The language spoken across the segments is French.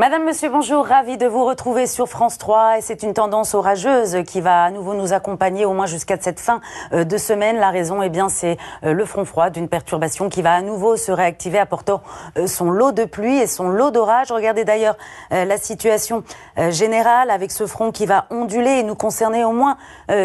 Madame, Monsieur, bonjour, ravi de vous retrouver sur France 3 et c'est une tendance orageuse qui va à nouveau nous accompagner au moins jusqu'à cette fin euh, de semaine. La raison, eh bien, c'est euh, le front froid d'une perturbation qui va à nouveau se réactiver apportant euh, son lot de pluie et son lot d'orage. Regardez d'ailleurs la situation générale avec ce front qui va onduler et nous concerner au moins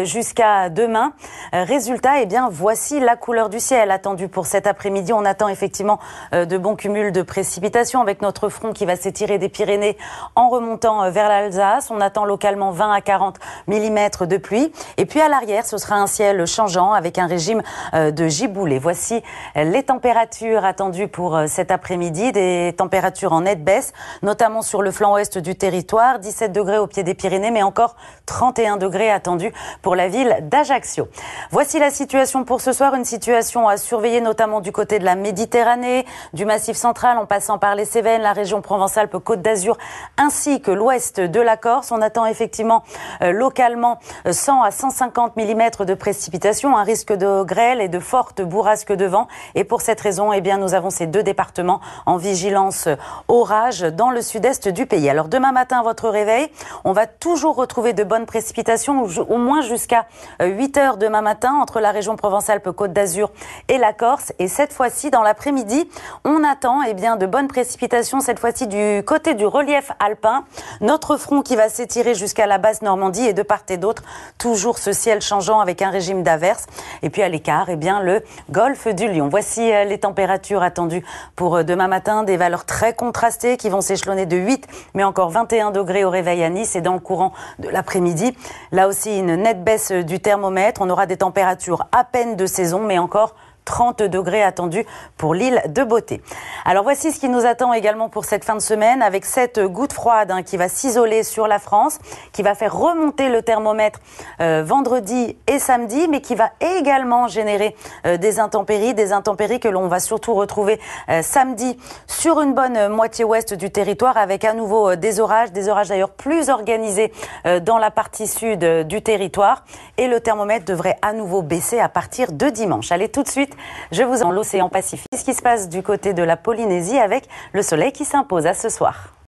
jusqu'à demain. Résultat, et eh bien, voici la couleur du ciel attendue pour cet après-midi. On attend effectivement de bons cumuls de précipitations avec notre front qui va s'étirer des pieds Pyrénées en remontant euh, vers l'Alsace. On attend localement 20 à 40 mm de pluie. Et puis à l'arrière, ce sera un ciel changeant avec un régime euh, de giboulée. Voici les températures attendues pour euh, cet après-midi. Des températures en nette baisse, notamment sur le flanc ouest du territoire. 17 degrés au pied des Pyrénées, mais encore 31 degrés attendus pour la ville d'Ajaccio. Voici la situation pour ce soir. Une situation à surveiller, notamment du côté de la Méditerranée, du Massif central, en passant par les Cévennes, la région Provence-Alpes, Côte d'Azur d'Azur ainsi que l'ouest de la Corse. On attend effectivement euh, localement 100 euh, à 150 mm de précipitations, un risque de grêle et de fortes bourrasques de vent. Et pour cette raison, eh bien, nous avons ces deux départements en vigilance euh, orage dans le sud-est du pays. Alors demain matin, votre réveil, on va toujours retrouver de bonnes précipitations, au moins jusqu'à 8 heures demain matin entre la région Provence-Alpes-Côte d'Azur et la Corse. Et cette fois-ci, dans l'après-midi, on attend eh bien, de bonnes précipitations, cette fois-ci du côté du relief alpin. Notre front qui va s'étirer jusqu'à la basse Normandie et de part et d'autre, toujours ce ciel changeant avec un régime d'averse. Et puis à l'écart, eh bien, le golfe du Lion. Voici euh, les températures attendues pour euh, demain matin. Des valeurs très contrastées qui vont s'échelonner de 8, mais encore 21 degrés au réveil à Nice et dans le courant de l'après-midi. Là aussi, une nette baisse du thermomètre. On aura des températures à peine de saison, mais encore 30 degrés attendus pour l'île de Beauté. Alors voici ce qui nous attend également pour cette fin de semaine avec cette goutte froide hein, qui va s'isoler sur la France, qui va faire remonter le thermomètre euh, vendredi et samedi, mais qui va également générer euh, des intempéries, des intempéries que l'on va surtout retrouver euh, samedi sur une bonne moitié ouest du territoire avec à nouveau des orages, des orages d'ailleurs plus organisés dans la partie sud du territoire et le thermomètre devrait à nouveau baisser à partir de dimanche. Allez tout de suite je vous en l'océan Pacifique. Ce qui se passe du côté de la Polynésie avec le soleil qui s'impose à ce soir.